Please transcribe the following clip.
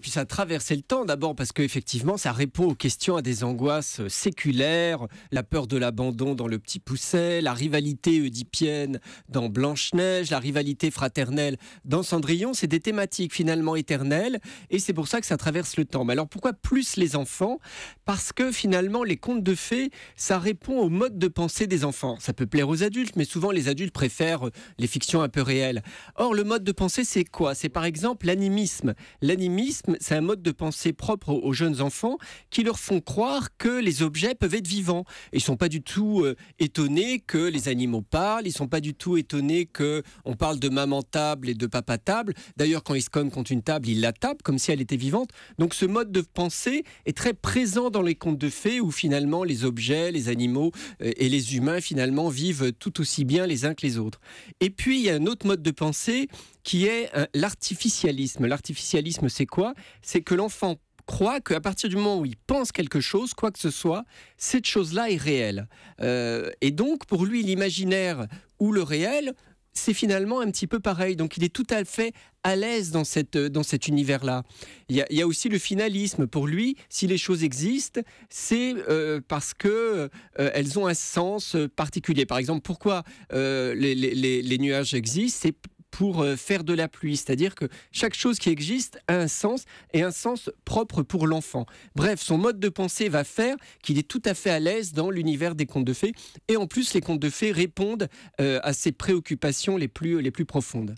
puis ça traversait le temps d'abord parce que effectivement ça répond aux questions à des angoisses euh, séculaires, la peur de l'abandon dans le petit pousset, la rivalité oedipienne dans Blanche-Neige, la rivalité fraternelle dans Cendrillon, c'est des thématiques finalement éternelles et c'est pour ça que ça traverse le temps. Mais alors pourquoi plus les enfants Parce que finalement les contes de fées, ça répond au mode de pensée des enfants. Ça peut plaire aux adultes, mais souvent les adultes préfèrent euh, les fictions un peu réelles. Or le mode de pensée c'est quoi C'est par exemple l'animisme. L'animisme c'est un mode de pensée propre aux, jeunes enfants qui leur font croire que les objets peuvent être vivants. Ils sont pas du tout euh, étonnés que les animaux parlent, ils sont pas du tout étonnés que on parle de maman table et de papa table. D'ailleurs, quand ils se cognent contre une table, ils la tapent comme si elle était vivante. Donc ce mode de pensée est très présent dans les contes de fées où finalement les objets, les animaux euh, et les humains finalement vivent tout aussi bien les uns que les autres. Et puis il y a un autre mode de pensée qui est euh, l'artificialisme. L'artificialisme, c'est quoi C'est que l'enfant croit qu'à partir du moment où il pense quelque chose, quoi que ce soit, cette chose-là est réelle. Euh, et donc, pour lui, l'imaginaire ou le réel, c'est finalement un petit peu pareil. Donc il est tout à fait à l'aise dans, cette, euh, dans cet univers-là. Il, y, a, aussi le finalisme. Pour lui, si les choses existent, c'est parce que elles ont un sens particulier. Par exemple, pourquoi les, nuages existent C'est pour euh, faire de la pluie. C'est-à-dire que chaque chose qui existe a un sens et un sens propre pour l'enfant. Bref, son mode de pensée va faire qu'il est tout à fait à l'aise dans l'univers des contes de fées. Et en plus, les contes de fées répondent euh, à ses préoccupations les plus, les plus profondes.